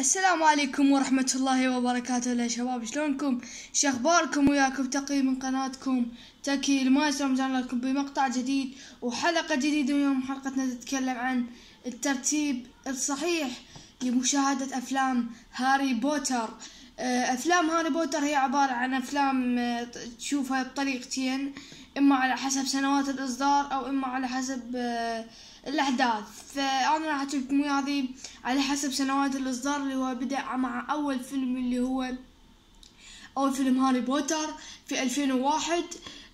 السلام عليكم ورحمة الله وبركاته يا شباب شلونكم شخباركم وياكم تقي من قناتكم تكي المايسترو رمزان لكم بمقطع جديد وحلقة جديدة اليوم حلقتنا تتكلم عن الترتيب الصحيح لمشاهدة أفلام هاري بوتر أه، أفلام هاري بوتر هي عبارة عن أفلام أه، تشوفها بطريقتين اما على حسب سنوات الاصدار او اما على حسب آه، الاحداث فانا راح احكي هذه على حسب سنوات الاصدار اللي هو بدا مع اول فيلم اللي هو اول فيلم هاري بوتر في 2001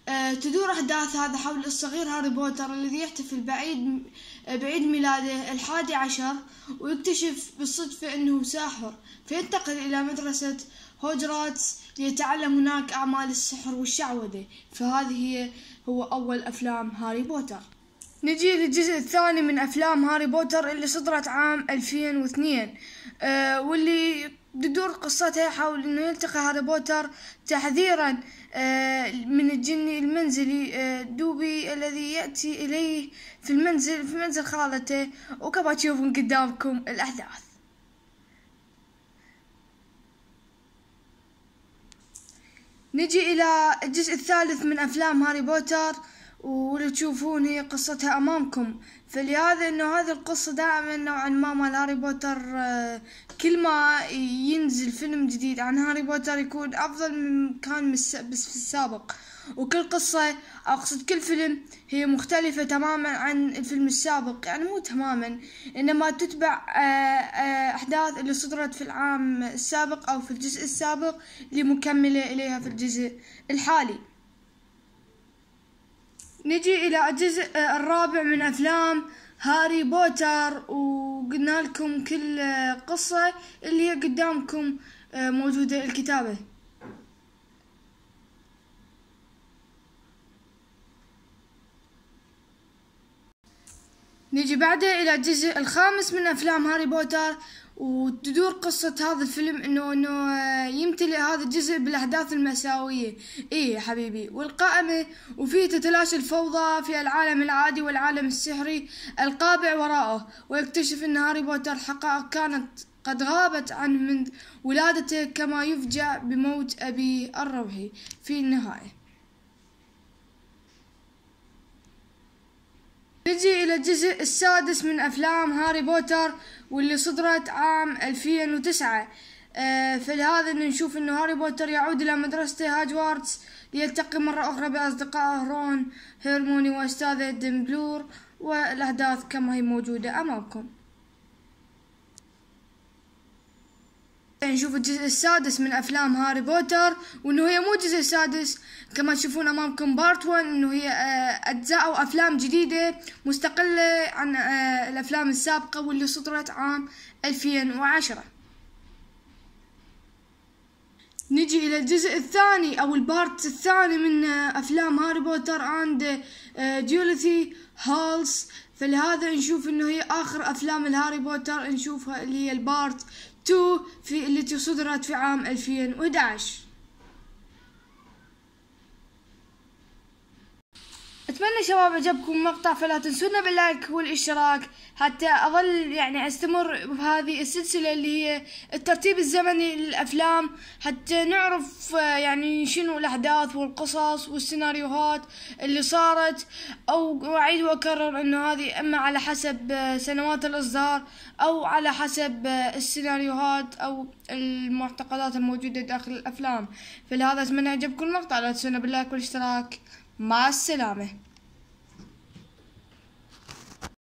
آه، تدور أحداث هذا حول الصغير هاري بوتر الذي يحتفل بعيد بعيد ميلاده الحادي عشر ويكتشف بالصدفة أنه ساحر فينتقل إلى مدرسة هوجراتس ليتعلم هناك أعمال السحر والشعوذة فهذه هي هو أول أفلام هاري بوتر نجي للجزء الثاني من أفلام هاري بوتر اللي صدرت عام 2002 أه واللي تدور قصتها حول انه يلتقي هاري بوتر تحذيرا أه من الجن المنزلي أه دوبي الذي يأتي إليه في المنزل في منزل خالته وكما تشوفون قدامكم الأحداث نجي إلى الجزء الثالث من أفلام هاري بوتر واللي تشوفون هي قصتها امامكم فلهذا انه هذه القصة دائما نوعا ما مال هاري بوتر آه، كل ما ينزل فيلم جديد عن هاري بوتر يكون افضل من كان بس في السابق وكل قصة اقصد كل فيلم هي مختلفة تماما عن الفيلم السابق يعني مو تماما انما تتبع آه، آه، احداث اللي صدرت في العام السابق او في الجزء السابق لمكملة اليها في الجزء الحالي نجي إلى الجزء آه، الرابع من أفلام هاري بوتر وقلنا لكم كل آه، قصة اللي هي قدامكم آه، موجودة الكتابة نيجي بعده إلى الجزء الخامس من أفلام هاري بوتر وتدور قصة هذا الفيلم إنه إنه آه، يمتلئ هذا الجزء بالأحداث المساوية إيه يا حبيبي والقائمة وفيه تتلاشى الفوضى في العالم العادي والعالم السحري القابع وراءه ويكتشف إن هاري بوتر حقائق كانت قد غابت عنه منذ ولادته كما يفجأ بموت أبيه الروحي في النهاية نجي إلى الجزء السادس من أفلام هاري بوتر واللي صدرت عام 2009 في هذا نشوف أنه هاري بوتر يعود إلى مدرسته هاجوارتس ليلتقي مرة أخرى بأصدقائه رون هيرموني وأستاذه ديمبلور والأحداث كما هي موجودة أمامكم نشوف يعني الجزء السادس من افلام هاري بوتر وانه هي مو الجزء السادس كما تشوفون امامكم بارت 1 انه هي آه، اجزاء او افلام جديده مستقله عن آه، الافلام السابقه واللي صدرت عام 2010 نجي الى الجزء الثاني او البارت الثاني من آه، افلام هاري بوتر عند جولثي هالس فلهذا نشوف انه هي اخر افلام الهاري بوتر نشوفها اللي هي البارت 2 في التي صدرت في عام 2011 اتمنى شباب عجبكم المقطع فلا تنسونا باللايك والاشتراك حتى اظل يعني استمر بهذه السلسله اللي هي الترتيب الزمني للافلام حتى نعرف آه، يعني شنو الاحداث والقصص والسيناريوهات اللي صارت او اعيد واكرر انه هذه اما على حسب آه، سنوات الاصدار او على حسب آه، السيناريوهات او المعتقدات الموجوده داخل الافلام فلهذا اتمنى عجبكم المقطع لا تنسونا باللايك والاشتراك مع السلامة